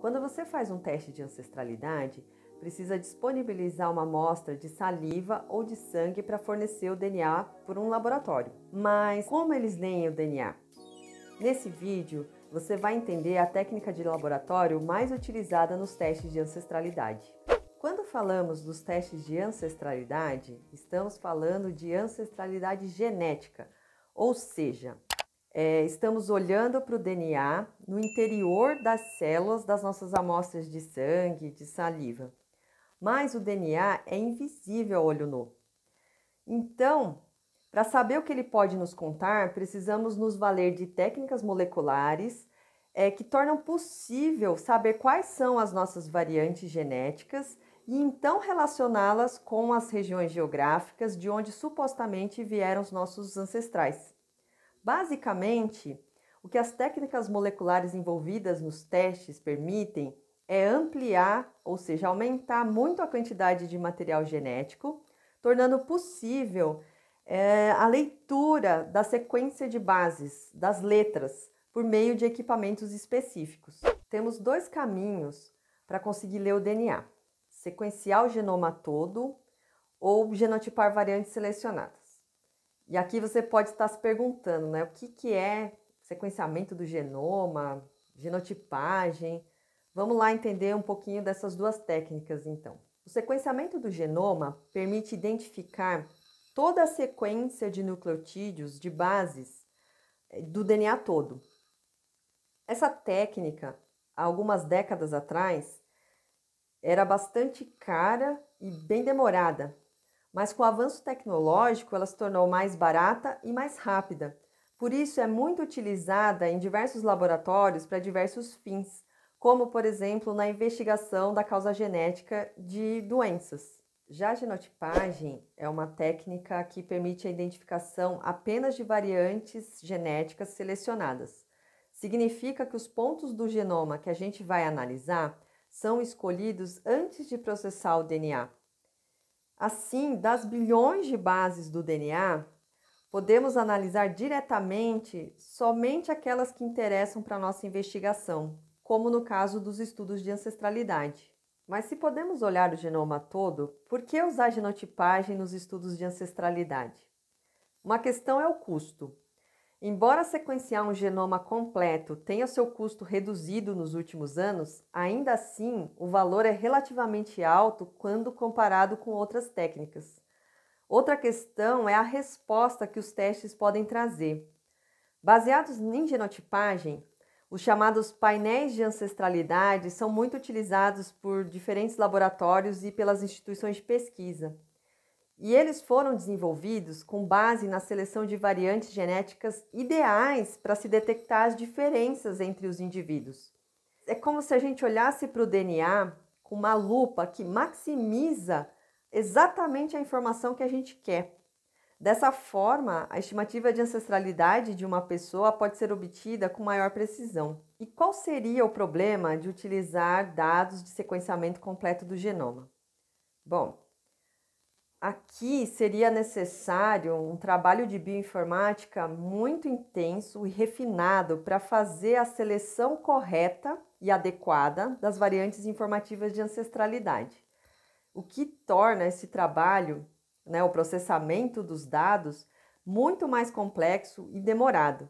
Quando você faz um teste de ancestralidade, precisa disponibilizar uma amostra de saliva ou de sangue para fornecer o DNA por um laboratório. Mas como eles leem o DNA? Nesse vídeo, você vai entender a técnica de laboratório mais utilizada nos testes de ancestralidade. Quando falamos dos testes de ancestralidade, estamos falando de ancestralidade genética, ou seja, é, estamos olhando para o DNA no interior das células das nossas amostras de sangue, de saliva. Mas o DNA é invisível ao olho nu. Então, para saber o que ele pode nos contar, precisamos nos valer de técnicas moleculares é, que tornam possível saber quais são as nossas variantes genéticas e então relacioná-las com as regiões geográficas de onde supostamente vieram os nossos ancestrais. Basicamente, o que as técnicas moleculares envolvidas nos testes permitem é ampliar, ou seja, aumentar muito a quantidade de material genético, tornando possível é, a leitura da sequência de bases, das letras, por meio de equipamentos específicos. Temos dois caminhos para conseguir ler o DNA: sequenciar o genoma todo ou genotipar variantes selecionadas. E aqui você pode estar se perguntando, né? O que, que é sequenciamento do genoma, genotipagem? Vamos lá entender um pouquinho dessas duas técnicas, então. O sequenciamento do genoma permite identificar toda a sequência de nucleotídeos, de bases eh, do DNA todo. Essa técnica, há algumas décadas atrás, era bastante cara e bem demorada mas com o avanço tecnológico ela se tornou mais barata e mais rápida. Por isso é muito utilizada em diversos laboratórios para diversos fins, como por exemplo na investigação da causa genética de doenças. Já a genotipagem é uma técnica que permite a identificação apenas de variantes genéticas selecionadas. Significa que os pontos do genoma que a gente vai analisar são escolhidos antes de processar o DNA Assim, das bilhões de bases do DNA, podemos analisar diretamente somente aquelas que interessam para nossa investigação, como no caso dos estudos de ancestralidade. Mas se podemos olhar o genoma todo, por que usar genotipagem nos estudos de ancestralidade? Uma questão é o custo. Embora sequenciar um genoma completo tenha seu custo reduzido nos últimos anos, ainda assim o valor é relativamente alto quando comparado com outras técnicas. Outra questão é a resposta que os testes podem trazer. Baseados em genotipagem, os chamados painéis de ancestralidade são muito utilizados por diferentes laboratórios e pelas instituições de pesquisa. E eles foram desenvolvidos com base na seleção de variantes genéticas ideais para se detectar as diferenças entre os indivíduos. É como se a gente olhasse para o DNA com uma lupa que maximiza exatamente a informação que a gente quer. Dessa forma, a estimativa de ancestralidade de uma pessoa pode ser obtida com maior precisão. E qual seria o problema de utilizar dados de sequenciamento completo do genoma? Bom, Aqui seria necessário um trabalho de bioinformática muito intenso e refinado para fazer a seleção correta e adequada das variantes informativas de ancestralidade, o que torna esse trabalho, né, o processamento dos dados, muito mais complexo e demorado.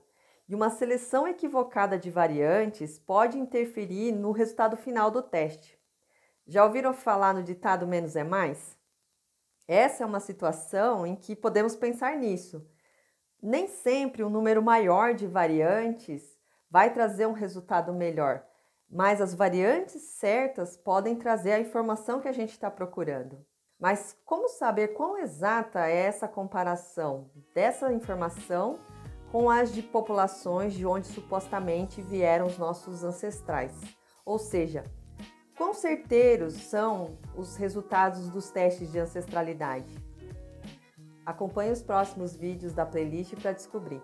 E uma seleção equivocada de variantes pode interferir no resultado final do teste. Já ouviram falar no ditado menos é mais? Essa é uma situação em que podemos pensar nisso. Nem sempre um número maior de variantes vai trazer um resultado melhor, mas as variantes certas podem trazer a informação que a gente está procurando. Mas como saber quão exata é essa comparação dessa informação com as de populações de onde supostamente vieram os nossos ancestrais? Ou seja, Quão certeiros são os resultados dos testes de ancestralidade? Acompanhe os próximos vídeos da playlist para descobrir.